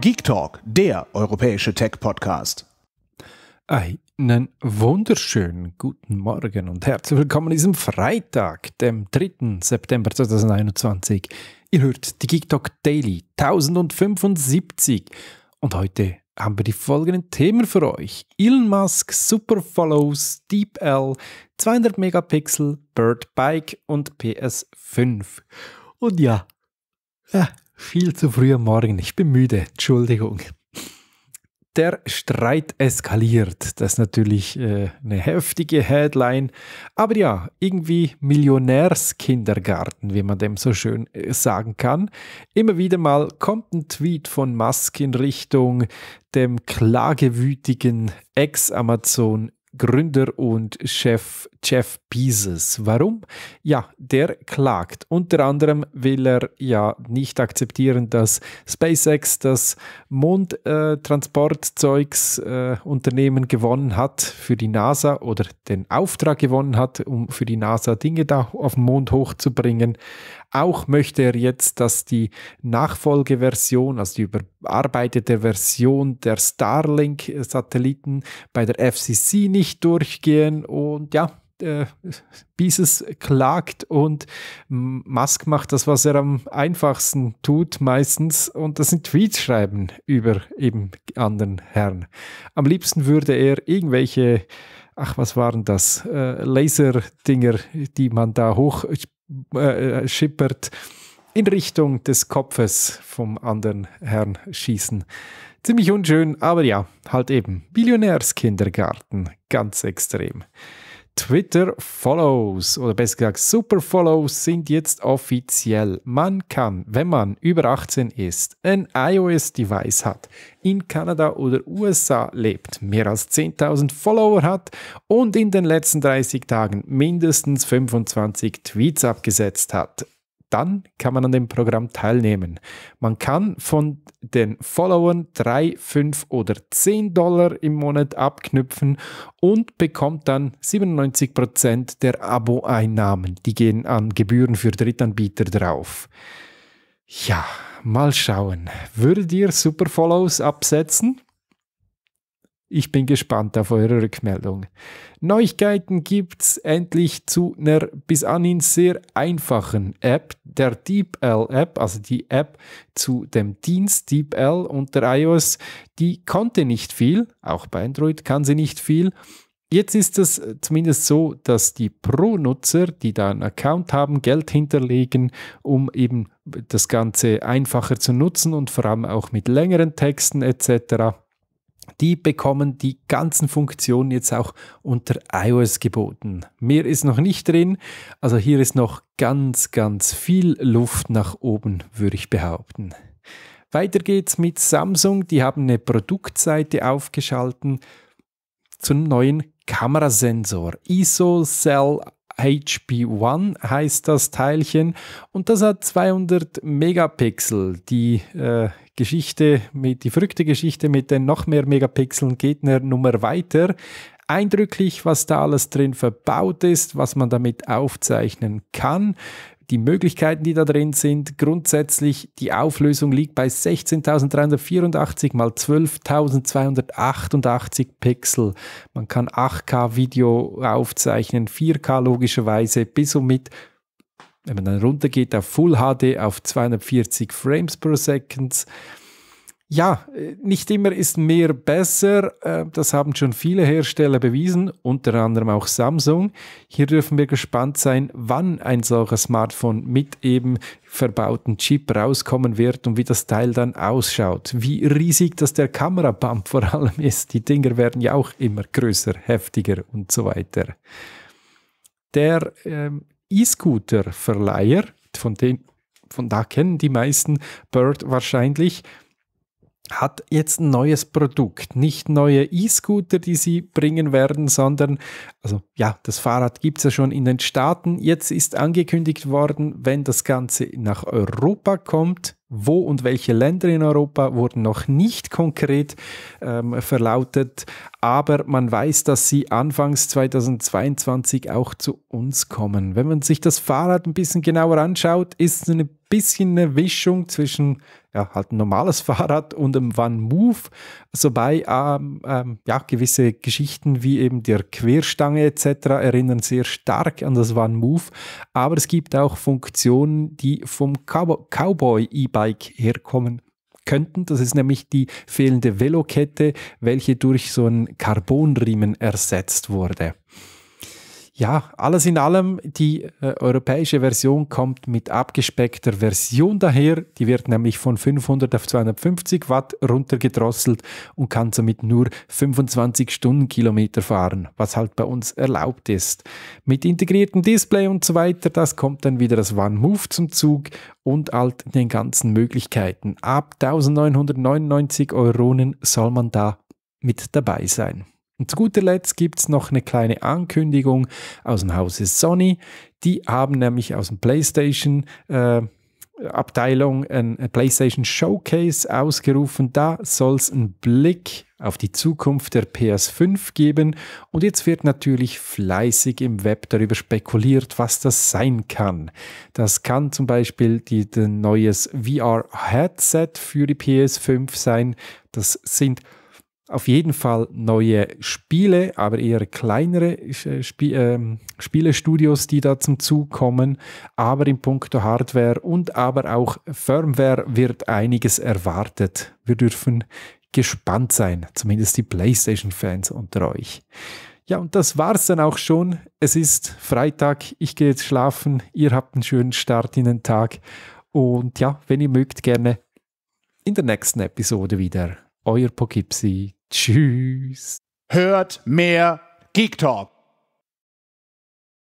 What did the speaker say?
Geek Talk, der europäische Tech-Podcast. Einen wunderschönen guten Morgen und herzlich willkommen an diesem Freitag, dem 3. September 2021. Ihr hört die Geek Talk Daily 1075 und heute haben wir die folgenden Themen für euch. Elon Musk, Super Follows, Deep L, 200 Megapixel, Bird Bike und PS5. Und ja viel zu früh am Morgen. Ich bin müde. Entschuldigung. Der Streit eskaliert. Das ist natürlich äh, eine heftige Headline. Aber ja, irgendwie Millionärskindergarten, wie man dem so schön äh, sagen kann. Immer wieder mal kommt ein Tweet von Musk in Richtung dem klagewütigen Ex-Amazon Gründer und Chef Jeff Bezos. Warum? Ja, der klagt. Unter anderem will er ja nicht akzeptieren, dass SpaceX das Mondtransportzeugsunternehmen äh, äh, gewonnen hat für die NASA oder den Auftrag gewonnen hat, um für die NASA Dinge da auf den Mond hochzubringen. Auch möchte er jetzt, dass die Nachfolgeversion, also die überarbeitete Version der Starlink-Satelliten bei der FCC nicht durchgehen. Und ja, äh, Pieces klagt und Musk macht das, was er am einfachsten tut meistens und das sind Tweets schreiben über eben anderen Herren. Am liebsten würde er irgendwelche, ach was waren das, äh, Laserdinger, die man da hoch äh, äh, schippert, in Richtung des Kopfes vom anderen Herrn schießen. Ziemlich unschön, aber ja, halt eben. Billionärskindergarten, ganz extrem. Twitter-Follows oder besser gesagt Super-Follows sind jetzt offiziell. Man kann, wenn man über 18 ist, ein iOS-Device hat, in Kanada oder USA lebt, mehr als 10.000 Follower hat und in den letzten 30 Tagen mindestens 25 Tweets abgesetzt hat, dann kann man an dem Programm teilnehmen. Man kann von den Followern 3, 5 oder 10 Dollar im Monat abknüpfen und bekommt dann 97% der Abo-Einnahmen. Die gehen an Gebühren für Drittanbieter drauf. Ja, mal schauen. Würdet ihr Superfollows absetzen? Ich bin gespannt auf eure Rückmeldung. Neuigkeiten gibt's endlich zu einer bis anhin sehr einfachen App, der DeepL App, also die App zu dem Dienst DeepL unter iOS. Die konnte nicht viel, auch bei Android kann sie nicht viel. Jetzt ist es zumindest so, dass die Pro-Nutzer, die da einen Account haben, Geld hinterlegen, um eben das Ganze einfacher zu nutzen und vor allem auch mit längeren Texten etc die bekommen die ganzen Funktionen jetzt auch unter iOS geboten. Mehr ist noch nicht drin, also hier ist noch ganz, ganz viel Luft nach oben, würde ich behaupten. Weiter geht's mit Samsung, die haben eine Produktseite aufgeschalten zum neuen Kamerasensor. ISO Cell HP1 heißt das Teilchen und das hat 200 Megapixel, die äh, Geschichte, mit, die verrückte Geschichte mit den noch mehr Megapixeln geht eine Nummer weiter. Eindrücklich, was da alles drin verbaut ist, was man damit aufzeichnen kann die Möglichkeiten, die da drin sind. Grundsätzlich die Auflösung liegt bei 16.384 mal 12.288 Pixel. Man kann 8K Video aufzeichnen, 4K logischerweise bis und mit wenn man dann runtergeht auf Full HD auf 240 Frames per Second, ja, äh, nicht immer ist mehr besser. Äh, das haben schon viele Hersteller bewiesen, unter anderem auch Samsung. Hier dürfen wir gespannt sein, wann ein solches Smartphone mit eben verbauten Chip rauskommen wird und wie das Teil dann ausschaut. Wie riesig das der Kamerabump vor allem ist. Die Dinger werden ja auch immer größer, heftiger und so weiter. Der ähm, E-Scooter-Verleiher, von, von da kennen die meisten Bird wahrscheinlich, hat jetzt ein neues Produkt. Nicht neue E-Scooter, die sie bringen werden, sondern, also ja, das Fahrrad gibt es ja schon in den Staaten. Jetzt ist angekündigt worden, wenn das Ganze nach Europa kommt, wo und welche Länder in Europa wurden noch nicht konkret ähm, verlautet, aber man weiß, dass sie anfangs 2022 auch zu uns kommen. Wenn man sich das Fahrrad ein bisschen genauer anschaut, ist es eine bisschen eine Wischung zwischen ja, halt ein normales Fahrrad und einem One Move, sobei ähm, ähm, ja, gewisse Geschichten wie eben der Querstange etc. erinnern sehr stark an das One Move, aber es gibt auch Funktionen, die vom Cow Cowboy E-Bike herkommen könnten. Das ist nämlich die fehlende Velokette, welche durch so einen Carbonriemen ersetzt wurde ja, alles in allem, die äh, europäische Version kommt mit abgespeckter Version daher. Die wird nämlich von 500 auf 250 Watt runtergedrosselt und kann somit nur 25 Stundenkilometer fahren, was halt bei uns erlaubt ist. Mit integriertem Display und so weiter, das kommt dann wieder das One Move zum Zug und halt den ganzen Möglichkeiten. Ab 1999 Euronen soll man da mit dabei sein. Und zu guter Letzt gibt es noch eine kleine Ankündigung aus dem Hause Sony. Die haben nämlich aus dem PlayStation äh, Abteilung ein PlayStation Showcase ausgerufen. Da soll es einen Blick auf die Zukunft der PS5 geben. Und jetzt wird natürlich fleißig im Web darüber spekuliert, was das sein kann. Das kann zum Beispiel die, ein neues VR-Headset für die PS5 sein. Das sind auf jeden Fall neue Spiele, aber eher kleinere äh, Spie äh, Spielestudios, die da zum Zug kommen. Aber in puncto Hardware und aber auch Firmware wird einiges erwartet. Wir dürfen gespannt sein, zumindest die PlayStation-Fans unter euch. Ja, und das war's dann auch schon. Es ist Freitag, ich gehe jetzt schlafen, ihr habt einen schönen Start in den Tag. Und ja, wenn ihr mögt, gerne in der nächsten Episode wieder euer Pogipsi. Tschüss. Hört mehr Geek Talk.